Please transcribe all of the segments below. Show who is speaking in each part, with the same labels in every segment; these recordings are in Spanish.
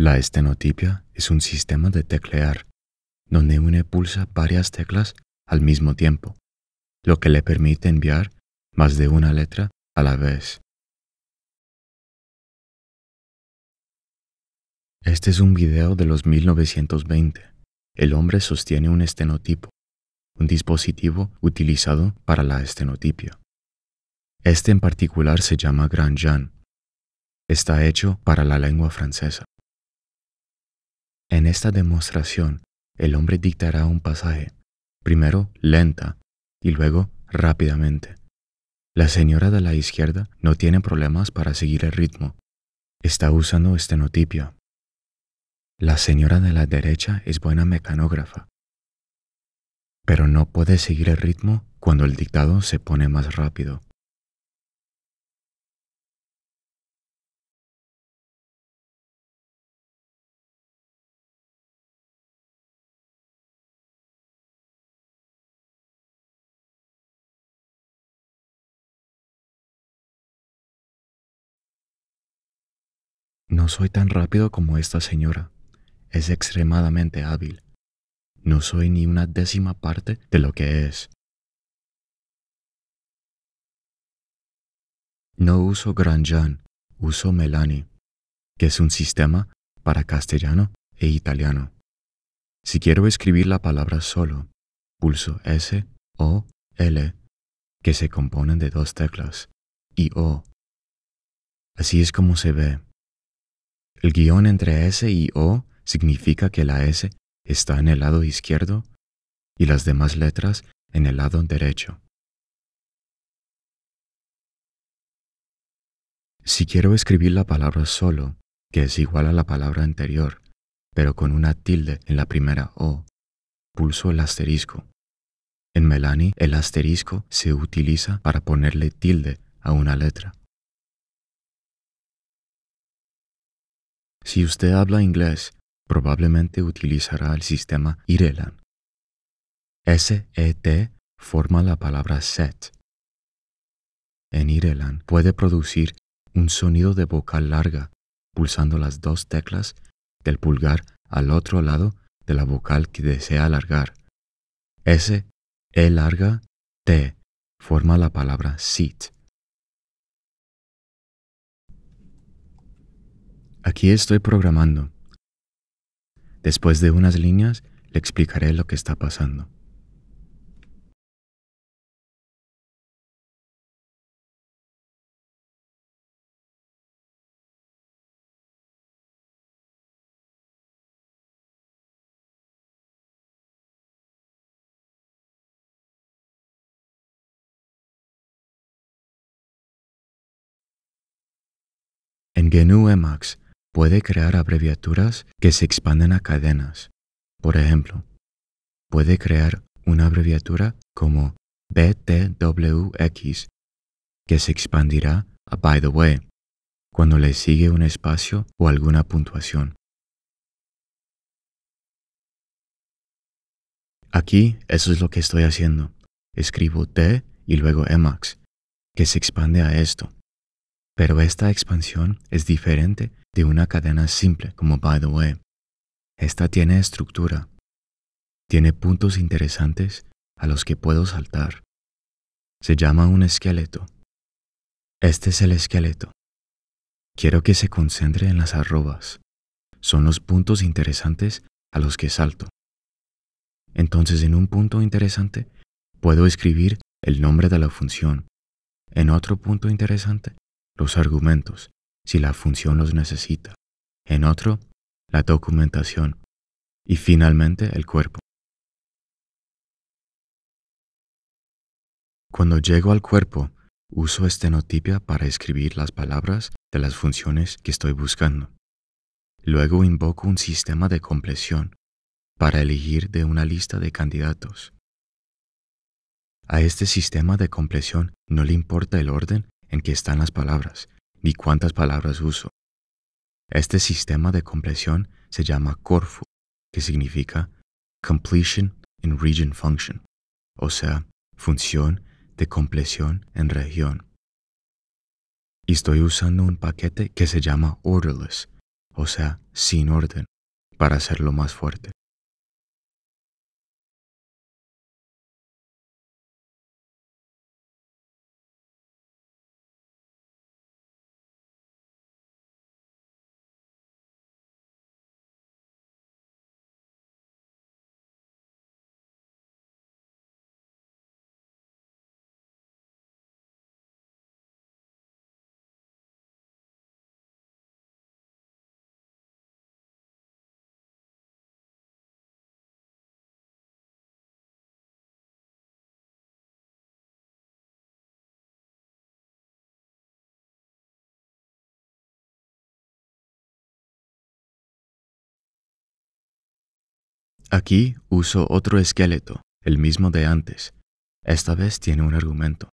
Speaker 1: La estenotipia es un sistema de teclear, donde uno pulsa varias teclas al mismo tiempo, lo que le permite enviar más de una letra a la vez. Este es un video de los 1920. El hombre sostiene un estenotipo, un dispositivo utilizado para la estenotipia. Este en particular se llama Grand Jean. Está hecho para la lengua francesa. En esta demostración, el hombre dictará un pasaje, primero lenta y luego rápidamente. La señora de la izquierda no tiene problemas para seguir el ritmo. Está usando estenotipia. La señora de la derecha es buena mecanógrafa, pero no puede seguir el ritmo cuando el dictado se pone más rápido.
Speaker 2: soy tan rápido como esta señora. Es extremadamente hábil. No soy
Speaker 1: ni una décima parte de lo que es. No uso granjan. uso Melani, que es un sistema para castellano e italiano. Si quiero escribir la palabra solo, pulso S o L, que se componen de dos teclas, y O. Así es como se ve. El guión entre S y O significa que la S está en el lado izquierdo y las demás letras en el lado derecho. Si quiero escribir la palabra solo, que es igual a la palabra anterior, pero con una tilde en la primera O, pulso el asterisco. En Melanie, el asterisco se utiliza para ponerle tilde a una letra. Si usted habla inglés, probablemente utilizará el sistema IRELAN. S-E-T forma la palabra set. En IRELAN puede producir un sonido de vocal larga pulsando las dos teclas del pulgar al otro lado de la vocal que desea alargar. S, E larga, T forma la palabra sit. Aquí estoy programando. Después de unas líneas, le explicaré lo que está
Speaker 2: pasando. En GNU Emacs
Speaker 1: puede crear abreviaturas que se expanden a cadenas. Por ejemplo, puede crear una abreviatura como BTWX, que se expandirá a by the way, cuando le sigue un espacio o alguna puntuación. Aquí eso es lo que estoy haciendo. Escribo T y luego Emacs, que se expande a esto. Pero esta expansión es diferente de una cadena simple como By the Way. Esta tiene estructura. Tiene puntos interesantes a los que puedo saltar. Se llama un esqueleto. Este es el esqueleto. Quiero que se concentre en las arrobas. Son los puntos interesantes a los que salto. Entonces en un punto interesante puedo escribir el nombre de la función. En otro punto interesante, los argumentos si la función los necesita, en otro, la documentación y finalmente el cuerpo. Cuando llego al cuerpo, uso estenotipia para escribir las palabras de las funciones que estoy buscando. Luego invoco un sistema de compresión para elegir de una lista de candidatos. A este sistema de compresión no le importa el orden en que están las palabras, ni cuántas palabras uso. Este sistema de compresión se llama CORFU, que significa Completion in Region Function, o sea, función de compresión en región. Y estoy usando un paquete que se llama orderless,
Speaker 2: o sea, sin orden, para hacerlo más fuerte. Aquí uso otro
Speaker 1: esqueleto, el mismo de antes. Esta vez tiene un argumento.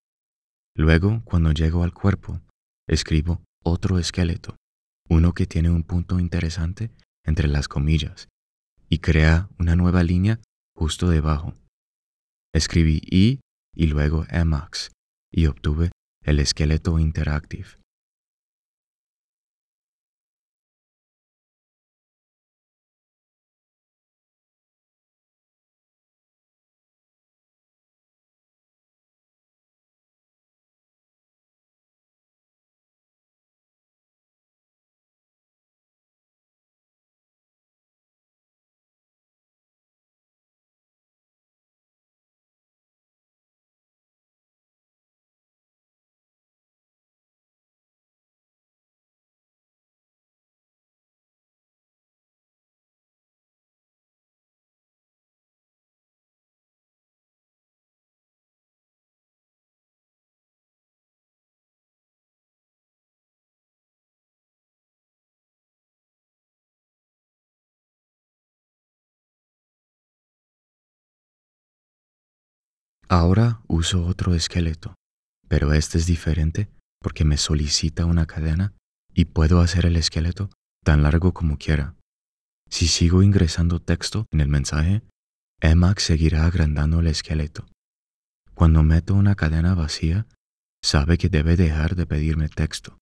Speaker 1: Luego, cuando llego al cuerpo, escribo otro esqueleto, uno que tiene un punto interesante entre las comillas, y crea una nueva línea justo debajo. Escribí I y luego Emax, y obtuve
Speaker 2: el esqueleto interactive. Ahora uso otro esqueleto, pero este es
Speaker 1: diferente porque me solicita una cadena y puedo hacer el esqueleto tan largo como quiera. Si sigo ingresando texto en el mensaje, Emacs seguirá agrandando el esqueleto. Cuando meto una cadena vacía, sabe que debe dejar de pedirme texto.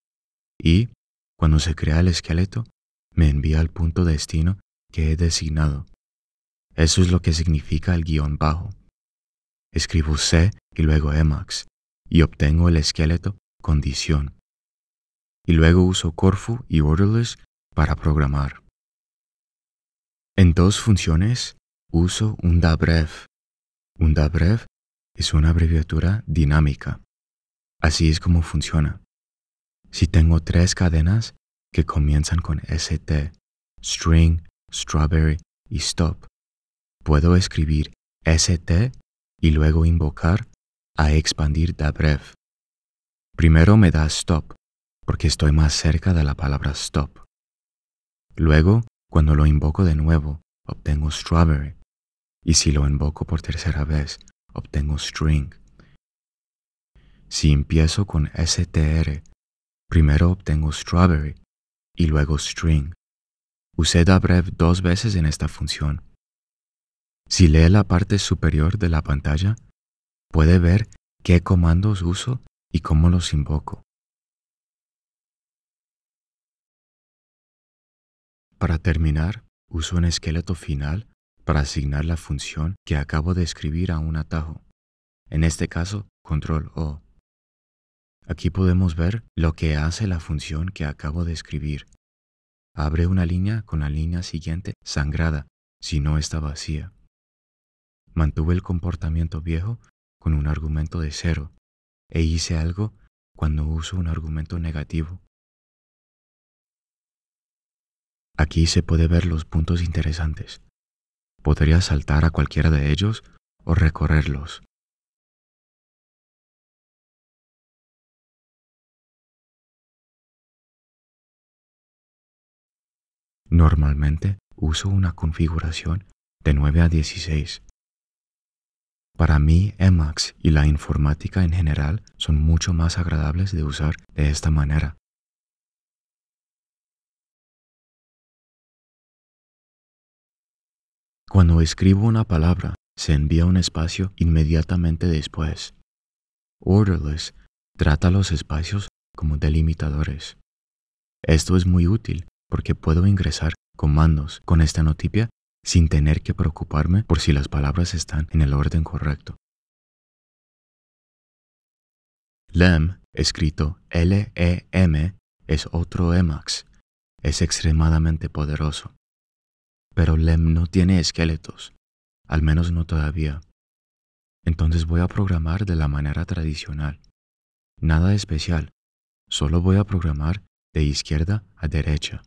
Speaker 1: Y, cuando se crea el esqueleto, me envía al punto destino que he designado. Eso es lo que significa el guión bajo escribo C y luego Emacs y obtengo el esqueleto condición. Y luego uso Corfu y Orderless para programar. En dos funciones uso un dabref. Un dabref es una abreviatura dinámica. Así es como funciona. Si tengo tres cadenas que comienzan con st, string, strawberry y stop, puedo escribir st y luego invocar a expandir Dabrev. Primero me da stop, porque estoy más cerca de la palabra stop. Luego, cuando lo invoco de nuevo, obtengo strawberry. Y si lo invoco por tercera vez, obtengo string. Si empiezo con str, primero obtengo strawberry y luego string. Usé Dabrev dos veces en esta función si lee la parte superior de la pantalla, puede ver qué comandos uso y cómo los invoco. Para terminar, uso un esqueleto final para asignar la función que acabo de escribir a un atajo, en este caso control O. Aquí podemos ver lo que hace la función que acabo de escribir. Abre una línea con la línea siguiente sangrada si no está vacía. Mantuve el comportamiento viejo con un argumento de cero e hice algo cuando uso un argumento negativo.
Speaker 2: Aquí se puede ver los puntos interesantes. Podría saltar a cualquiera de ellos o recorrerlos. Normalmente uso una configuración de 9 a 16
Speaker 1: para mí, Emacs y la informática en general son mucho más
Speaker 2: agradables de usar de esta manera. Cuando escribo una palabra, se
Speaker 1: envía un espacio inmediatamente después. Orderless trata los espacios como delimitadores. Esto es muy útil porque puedo ingresar comandos con esta notipia sin tener que preocuparme por si las palabras están en el orden correcto. Lem, escrito L-E-M, es otro Emacs. Es extremadamente poderoso. Pero Lem no tiene esqueletos, al menos no todavía. Entonces voy a programar de la manera tradicional. Nada
Speaker 2: especial, solo voy a programar de izquierda a derecha.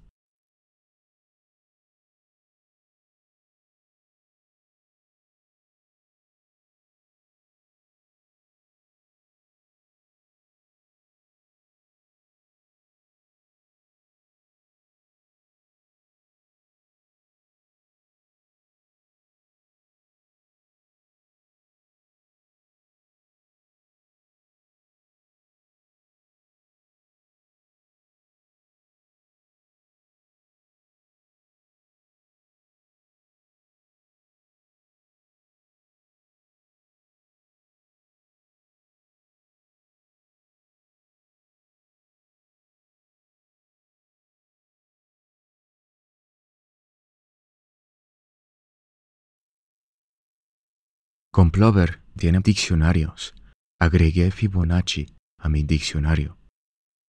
Speaker 2: Con Plover tiene diccionarios. Agregué Fibonacci a mi
Speaker 1: diccionario.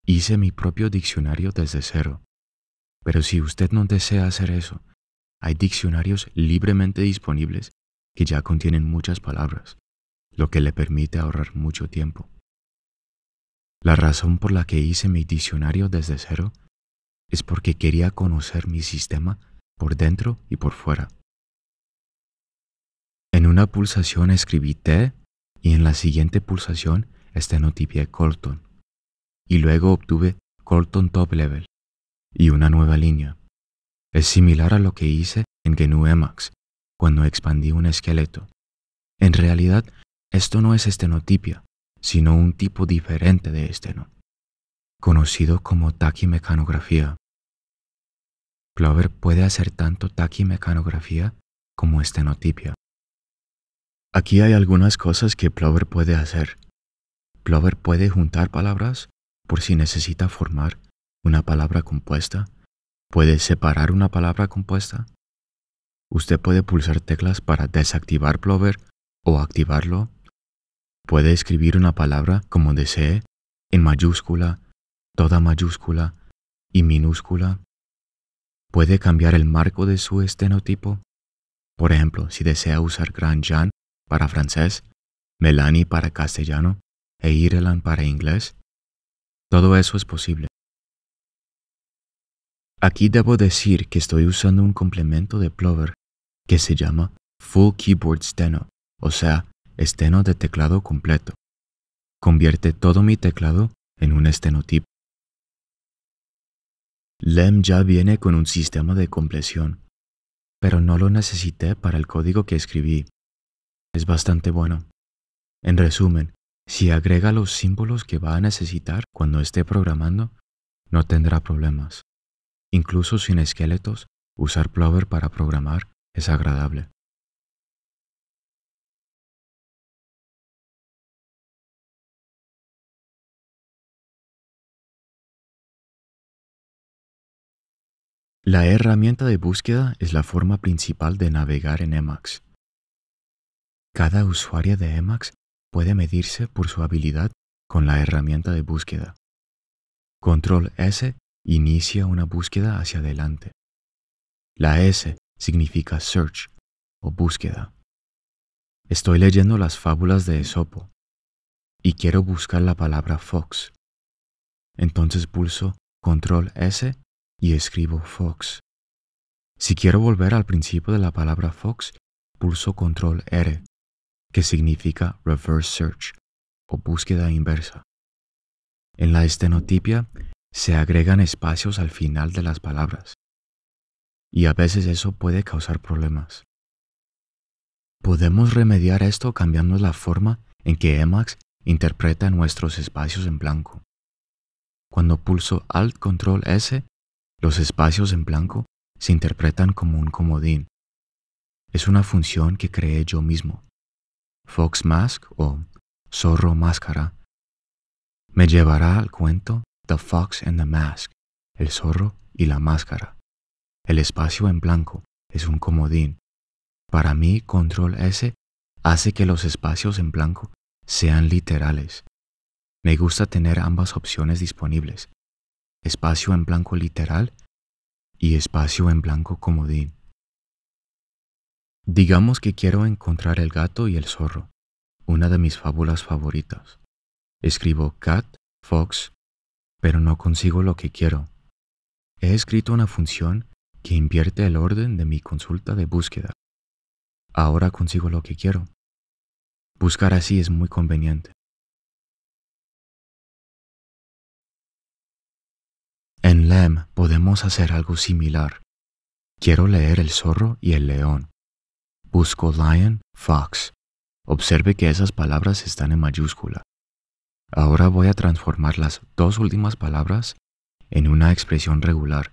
Speaker 1: Hice mi propio diccionario desde cero. Pero si usted no desea hacer eso, hay diccionarios libremente disponibles que ya contienen muchas palabras, lo que le permite ahorrar mucho tiempo. La razón por la que hice mi diccionario desde cero es porque quería conocer mi sistema por dentro y por fuera. En una pulsación escribí T y en la siguiente pulsación estenotipié Colton. Y luego obtuve Colton Top Level y una nueva línea. Es similar a lo que hice en GNU Emacs cuando expandí un esqueleto. En realidad, esto no es estenotipia, sino un tipo diferente de esteno, conocido como taquimecanografía. Clover puede hacer tanto taquimecanografía como estenotipia. Aquí hay algunas cosas que Plover puede hacer. Plover puede juntar palabras por si necesita formar una palabra compuesta. Puede separar una palabra compuesta. Usted puede pulsar teclas para desactivar Plover o activarlo. Puede escribir una palabra como desee, en mayúscula, toda mayúscula y minúscula. Puede cambiar el marco de su estenotipo. Por ejemplo, si desea usar Grand Jan, para francés, Melanie para castellano e Ireland para inglés, todo eso es posible. Aquí debo decir que estoy usando un complemento de Plover que se llama Full Keyboard Steno, o sea, esteno de teclado completo. Convierte todo mi teclado en un estenotipo. LEM ya viene con un sistema de compresión, pero no lo necesité para el código que escribí, es bastante bueno. En resumen, si agrega los símbolos que va a necesitar cuando esté programando, no tendrá problemas. Incluso sin esqueletos,
Speaker 2: usar Plover para programar es agradable. La herramienta de búsqueda es la forma principal de navegar en Emacs.
Speaker 1: Cada usuario de Emacs puede medirse por su habilidad con la herramienta de búsqueda. Control S inicia una búsqueda hacia adelante. La S significa search o búsqueda. Estoy leyendo las fábulas de Esopo y quiero buscar la palabra fox. Entonces pulso Control S y escribo fox. Si quiero volver al principio de la palabra fox, pulso Control R que significa reverse search o búsqueda inversa. En la estenotipia se agregan espacios al final de las palabras y a veces eso puede causar problemas. Podemos remediar esto cambiando la forma en que Emacs interpreta nuestros espacios en blanco. Cuando pulso Alt Control S, los espacios en blanco se interpretan como un comodín. Es una función que creé yo mismo Fox Mask o Zorro Máscara, me llevará al cuento The Fox and the Mask, El Zorro y la Máscara. El espacio en blanco es un comodín. Para mí, Control S hace que los espacios en blanco sean literales. Me gusta tener ambas opciones disponibles, espacio en blanco literal y espacio en blanco comodín. Digamos que quiero encontrar el gato y el zorro, una de mis fábulas favoritas. Escribo cat, fox, pero no consigo lo que quiero. He escrito una función que invierte el orden de mi consulta de búsqueda. Ahora consigo lo que quiero. Buscar así es muy conveniente. En LEM podemos hacer algo similar. Quiero leer El zorro y el león. Busco Lion Fox. Observe que esas palabras están en mayúscula. Ahora voy a transformar las dos últimas palabras en una expresión regular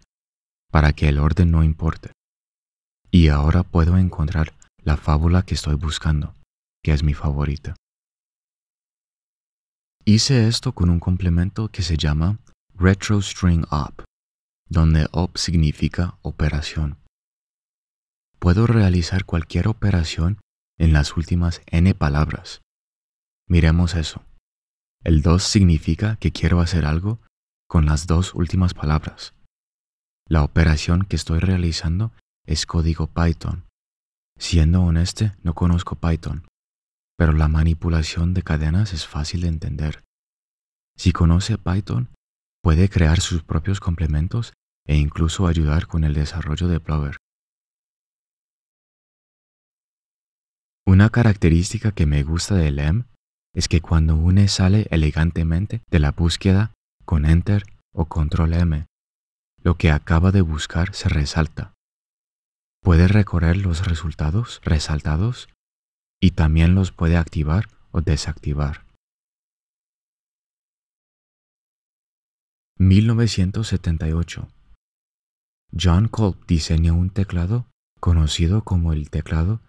Speaker 1: para que el orden no importe. Y ahora puedo encontrar la fábula que estoy buscando, que es mi favorita. Hice esto con un complemento que se llama retro op, donde op significa operación puedo realizar cualquier operación en las últimas n palabras. Miremos eso. El 2 significa que quiero hacer algo con las dos últimas palabras. La operación que estoy realizando es código Python. Siendo honesto, no conozco Python, pero la manipulación de cadenas es fácil de entender. Si conoce Python, puede crear sus propios complementos e incluso ayudar con el desarrollo de Plover. Una característica que me gusta de M es que cuando une sale elegantemente de la búsqueda con Enter o Control M, lo que acaba de buscar se resalta. Puede recorrer los resultados resaltados y también los puede activar o desactivar. 1978 John Cole diseñó un teclado conocido como el teclado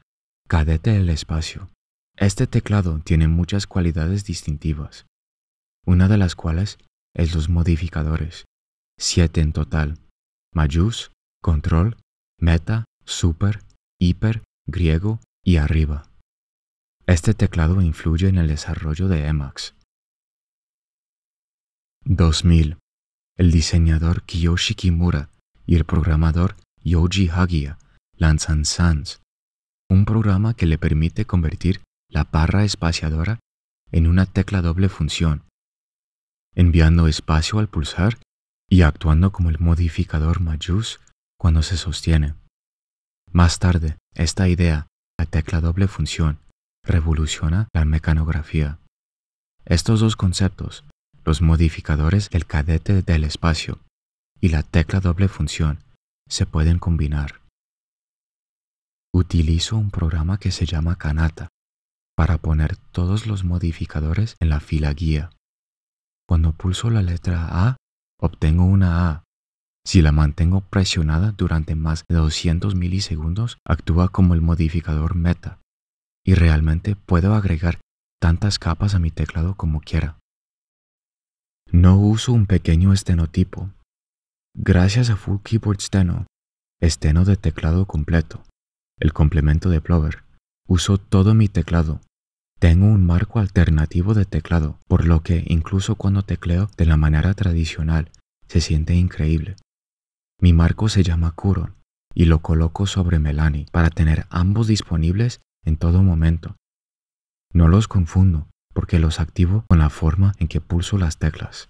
Speaker 1: Cadete el espacio. Este teclado tiene muchas cualidades distintivas, una de las cuales es los modificadores, siete en total, mayús, control, meta, super, hiper, griego y arriba. Este teclado influye en el desarrollo de Emacs. 2000. El diseñador Kiyoshi Kimura y el programador Yoji Hagia lanzan Sans, un programa que le permite convertir la barra espaciadora en una tecla doble función, enviando espacio al pulsar y actuando como el modificador mayús cuando se sostiene. Más tarde, esta idea, la tecla doble función, revoluciona la mecanografía. Estos dos conceptos, los modificadores del cadete del espacio y la tecla doble función, se pueden combinar. Utilizo un programa que se llama Kanata para poner todos los modificadores en la fila guía. Cuando pulso la letra A, obtengo una A. Si la mantengo presionada durante más de 200 milisegundos, actúa como el modificador meta. Y realmente puedo agregar tantas capas a mi teclado como quiera. No uso un pequeño estenotipo. Gracias a Full Keyboard Steno, esteno de teclado completo, el complemento de Plover. Uso todo mi teclado. Tengo un marco alternativo de teclado, por lo que incluso cuando tecleo de la manera tradicional, se siente increíble. Mi marco se llama Curon y lo coloco sobre Melanie para tener ambos disponibles en todo momento. No los confundo porque los activo con la forma en que pulso las teclas.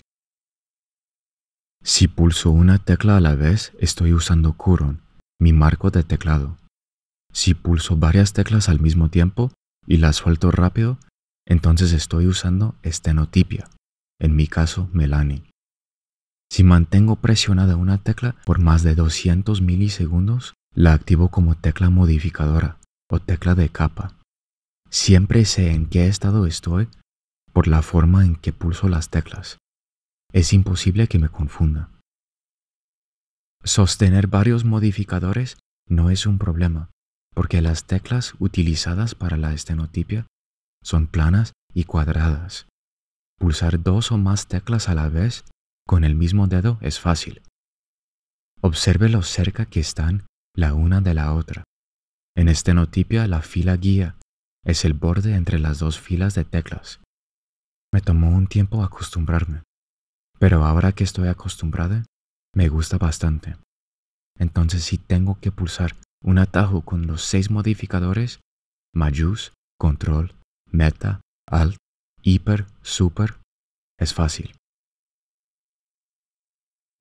Speaker 1: Si pulso una tecla a la vez, estoy usando Curon, mi marco de teclado, si pulso varias teclas al mismo tiempo y las suelto rápido, entonces estoy usando estenotipia, en mi caso Melanie. Si mantengo presionada una tecla por más de 200 milisegundos, la activo como tecla modificadora o tecla de capa. Siempre sé en qué estado estoy por la forma en que pulso las teclas. Es imposible que me confunda. Sostener varios modificadores no es un problema, porque las teclas utilizadas para la estenotipia son planas y cuadradas. Pulsar dos o más teclas a la vez con el mismo dedo es fácil. Observe lo cerca que están la una de la otra. En estenotipia la fila guía es el borde entre las dos filas de teclas. Me tomó un tiempo acostumbrarme, pero ahora que estoy acostumbrada, me gusta bastante. Entonces si tengo que pulsar un atajo con los seis modificadores Mayús, Control, Meta, Alt, Hiper, Super, es fácil.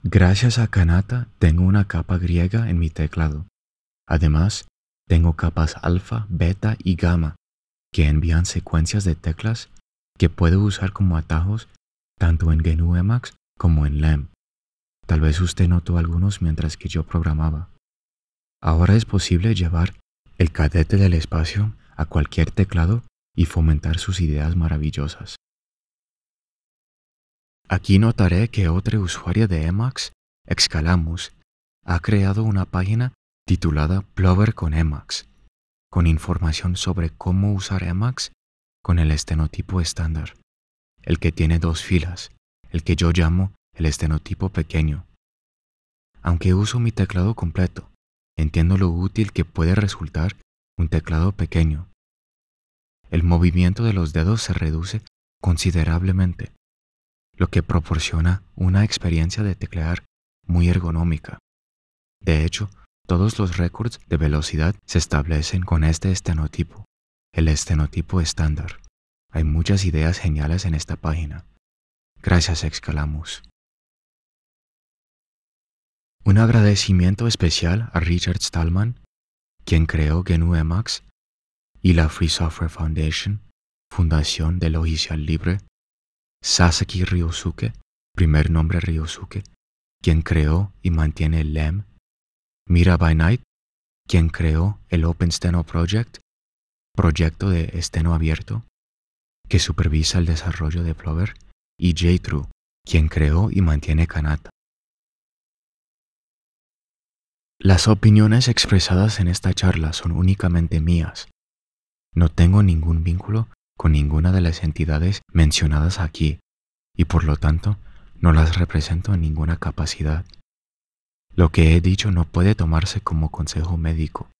Speaker 1: Gracias a Kanata tengo una capa griega en mi teclado. Además, tengo capas alfa, beta y gamma, que envían secuencias de teclas que puedo usar como atajos tanto en GNU Emacs como en LEM. Tal vez usted notó algunos mientras que yo programaba. Ahora es posible llevar el cadete del espacio a cualquier teclado y fomentar sus ideas maravillosas. Aquí notaré que otra usuaria de Emacs, Excalamus, ha creado una página titulada Plover con Emacs, con información sobre cómo usar Emacs con el estenotipo estándar, el que tiene dos filas, el que yo llamo el estenotipo pequeño. Aunque uso mi teclado completo, entiendo lo útil que puede resultar un teclado pequeño. El movimiento de los dedos se reduce considerablemente, lo que proporciona una experiencia de teclear muy ergonómica. De hecho, todos los récords de velocidad se establecen con este estenotipo, el estenotipo estándar. Hay muchas ideas geniales en esta página. Gracias, Excalamus. Un agradecimiento especial a Richard Stallman, quien creó GNU Emacs, y la Free Software Foundation, Fundación de Logicial Libre, Sasaki Ryosuke, primer nombre Ryosuke, quien creó y mantiene el LEM, Mira by Night, quien creó el Open Steno Project, proyecto de esteno abierto, que supervisa el desarrollo de Plover, y JTrue, quien creó y mantiene Kanata. Las opiniones expresadas en esta charla son únicamente mías. No tengo ningún vínculo con ninguna de las entidades mencionadas aquí y por lo tanto no las represento en ninguna capacidad. Lo que he dicho no puede tomarse como consejo médico.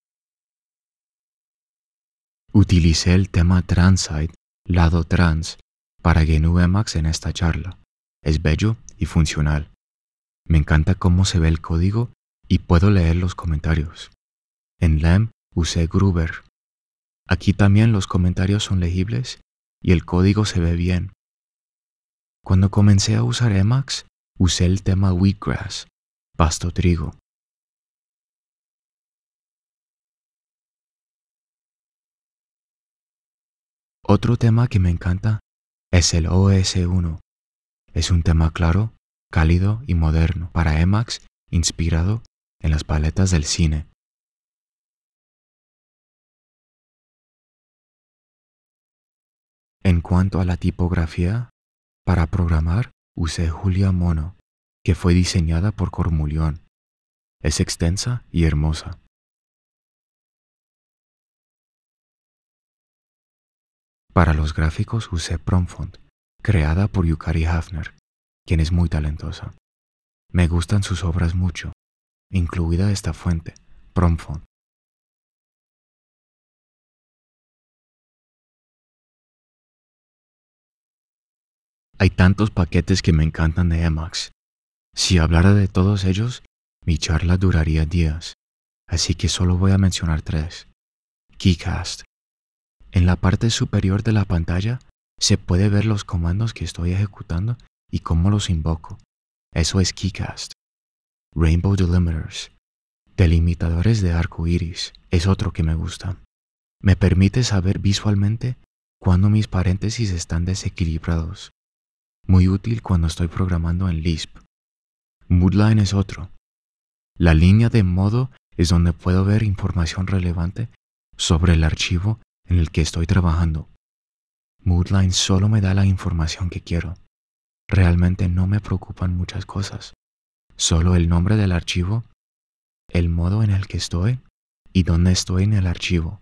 Speaker 1: Utilicé el tema Transite, lado trans, para GNU en esta charla. Es bello y funcional. Me encanta cómo se ve el código y puedo leer los comentarios. En LAMP usé Gruber. Aquí también los comentarios son legibles y el código se ve bien. Cuando comencé a usar Emacs, usé el tema Wheatgrass, pasto trigo. Otro tema que me encanta es el OS1. Es un tema
Speaker 2: claro, cálido y moderno para Emacs, inspirado en las paletas del cine. En cuanto a la tipografía, para programar usé
Speaker 1: Julia Mono, que fue diseñada por Cormulión. Es extensa y
Speaker 2: hermosa. Para los gráficos usé Promfont, creada por Yukari Hafner, quien es muy talentosa. Me gustan sus obras mucho incluida esta fuente, Promfont. Hay tantos paquetes que me encantan
Speaker 1: de Emacs. Si hablara de todos ellos, mi charla duraría días, así que solo voy a mencionar tres. Keycast. En la parte superior de la pantalla se puede ver los comandos que estoy ejecutando y cómo los invoco. Eso es Keycast. Rainbow Delimiters, delimitadores de arco iris, es otro que me gusta. Me permite saber visualmente cuando mis paréntesis están desequilibrados. Muy útil cuando estoy programando en Lisp. Moodline es otro. La línea de modo es donde puedo ver información relevante sobre el archivo en el que estoy trabajando. Moodline solo me da la información que quiero. Realmente no me preocupan muchas cosas solo el nombre del archivo, el modo en el que estoy y dónde estoy en el archivo.